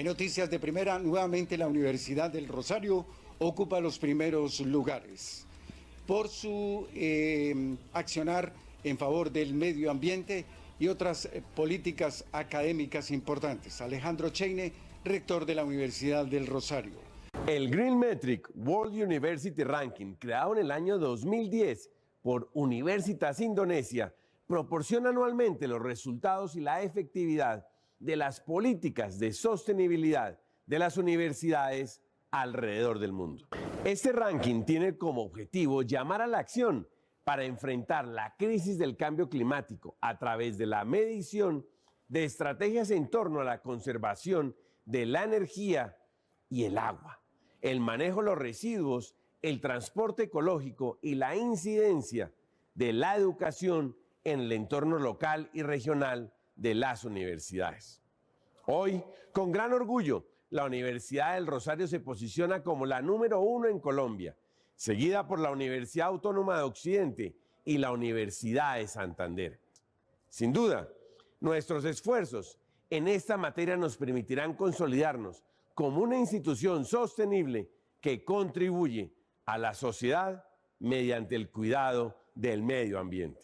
En noticias de primera, nuevamente la Universidad del Rosario ocupa los primeros lugares por su eh, accionar en favor del medio ambiente y otras eh, políticas académicas importantes. Alejandro Cheine, rector de la Universidad del Rosario. El Green Metric World University Ranking, creado en el año 2010 por Universitas Indonesia, proporciona anualmente los resultados y la efectividad de las políticas de sostenibilidad de las universidades alrededor del mundo. Este ranking tiene como objetivo llamar a la acción para enfrentar la crisis del cambio climático a través de la medición de estrategias en torno a la conservación de la energía y el agua, el manejo de los residuos, el transporte ecológico y la incidencia de la educación en el entorno local y regional de las universidades. Hoy, con gran orgullo, la Universidad del Rosario se posiciona como la número uno en Colombia, seguida por la Universidad Autónoma de Occidente y la Universidad de Santander. Sin duda, nuestros esfuerzos en esta materia nos permitirán consolidarnos como una institución sostenible que contribuye a la sociedad mediante el cuidado del medio ambiente.